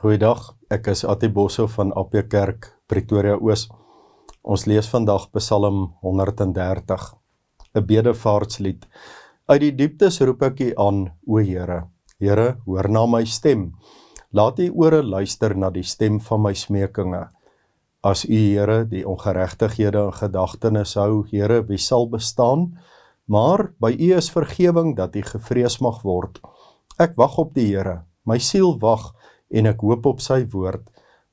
Goeiedag. Ek is Atibosso van AP Kerk Pretoria Oos. Ons lees vandag Psalm 130, 'n bedevaartslied. Uit die dieptes roep ek U aan, o Here. Here, hoor na my stem. Laat U ore luister na die stem van my smekinge. As U Here die ongeregtighede in gedagtenis hou, Here, wie sal bestaan? Maar by U is vergifwing dat U gevrees mag word. Ek wag op die Here. My siel wag en ek hoop op sy woord.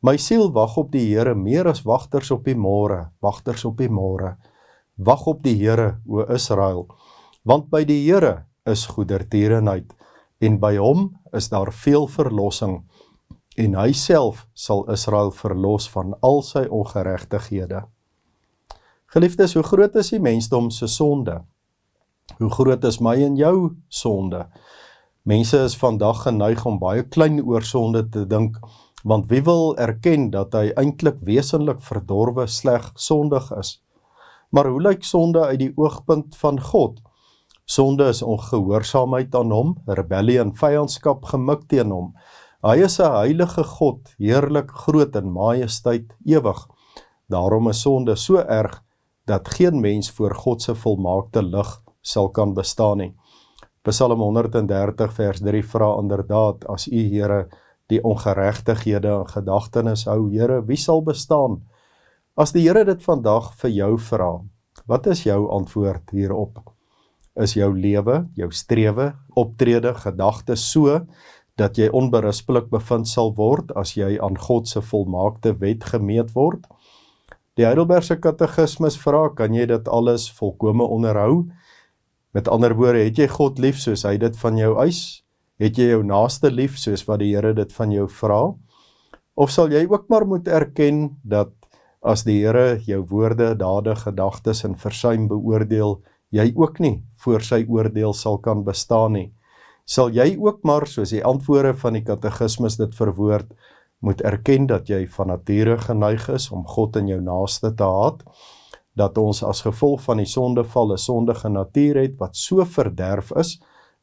My siel wag op die Here meer as wagters op die môre, wagters op die môre. Wag op die Here, o Israel, want by die Here is goedertierenheid en by hom is daar veel verlossing en hy self sal Israel verlos van al sy ongeregtighede. Geliefdes, hoe groot is die mensdom se sonde? Hoe groot is my en jou sonde? Mense is vandag geneig om baie klein oor sonde te dink, want wie wil erken dat hy eintlik wesenlik verdorwe sleg sondig is? Maar hoe lyk sonde uit die oogpunt van God? Sonde is ongehoorsaamheid aan hom, rebellie en vyandskap gemik teen hom. Hy is 'n heilige God, heerlik, groot en majesteit, ewig. Daarom is sonde so erg dat geen mens voor God se volmaakte lig sal kan bestaan nie. Psalm 130 vers 3 vra inderdaad as u Here die ongeregtighede in gedagtenis hou, Here, wie sal bestaan? As die Here dit vandag vir jou vra, wat is jou antwoord hierop? Is jou lewe, jou strewe, optrede, gedagtes so dat jy onberispelik bevind sal word as jy aan God se volmaakte wet gemeet word? Die Heidelbergse Katekismes vra, kan jy dit alles volkome onderhou? Met ander woorde, het jy God lief soos hy dit van jou eis? Het jy jou naaste lief soos wat die Here dit van jou vra? Of sal jy ook maar moet erken dat as die Here jou woorde, dade, gedagtes en versuim beoordeel, jy ook nie voor sy oordeel sal kan bestaan nie? Sal jy ook maar soos die antwoorde van die katekismes dit verwoord moet erken dat jy van nature geneig is om God en jou naaste te haat? dat ons as gevolg van die sondeval 'n sondige natuur het wat so verderf is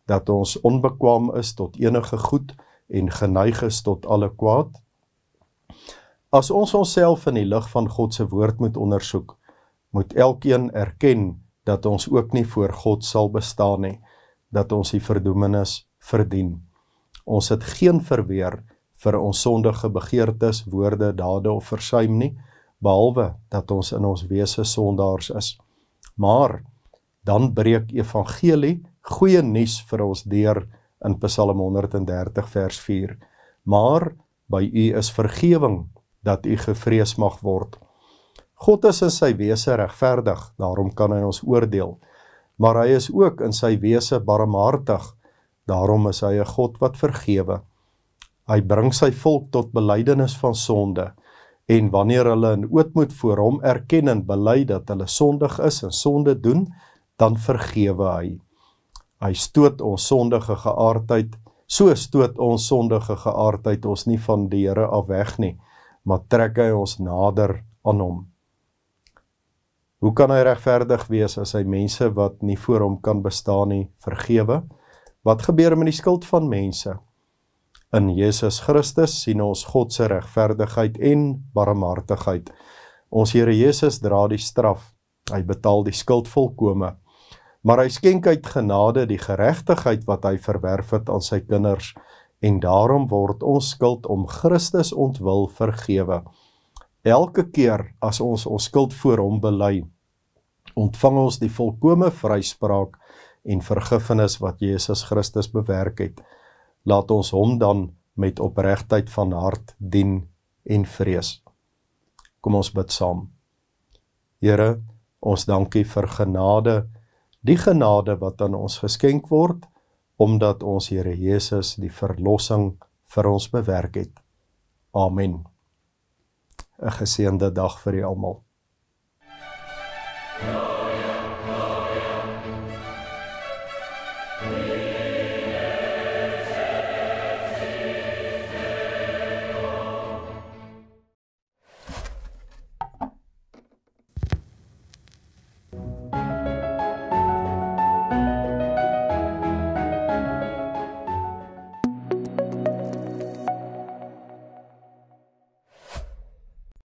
dat ons onbekwaam is tot enige goed en geneig is tot alle kwaad. As ons onsself in die lig van God se woord moet ondersoek, moet elkeen erken dat ons ook nie voor God sal bestaan nie, dat ons die verdoemenis verdien. Ons het geen verweer vir ons sondige begeertes, woorde, dade of versuim nie behalwe dat ons in ons wese sondaars is. Maar dan breek evangelie goeie nuus vir ons deur in Psalm 130 vers 4. Maar by u is vergifwing dat u gevrees mag word. God is in sy wese regverdig, daarom kan hy ons oordeel. Maar hy is ook in sy wese barmhartig, daarom is hy 'n God wat vergewe. Hy bring sy volk tot belydenis van sonde en wanneer hulle in ootmoed voor hom erken en bely dat hulle sondig is en sonde doen, dan vergewe hy. Hy stoot ons sondige geaardheid, so stoot ons sondige geaardheid ons nie van die Here af weg nie, maar trek hy ons nader aan hom. Hoe kan hy regverdig wees as hy mense wat nie voor hom kan bestaan nie, vergewe? Wat gebeur met die skuld van mense? In Jesus Christus sien ons God se regverdigheid en barmhartigheid. Ons Here Jesus dra die straf. Hy betaal die skuld volkome. Maar hy skenk uit genade die geregtigheid wat hy verwerf het aan sy kinders en daarom word ons skuld om Christus ontwil vergewe. Elke keer as ons ons skuld voor hom bely, ontvang ons die volkome vryspraak en vergifnis wat Jesus Christus bewerk het laat ons hom dan met opregtheid van hart dien en vrees. Kom ons bid saam. Here, ons dankie vir genade, die genade wat aan ons geskenk word omdat ons Here Jesus die verlossing vir ons bewerk het. Amen. 'n Geseënde dag vir julle almal.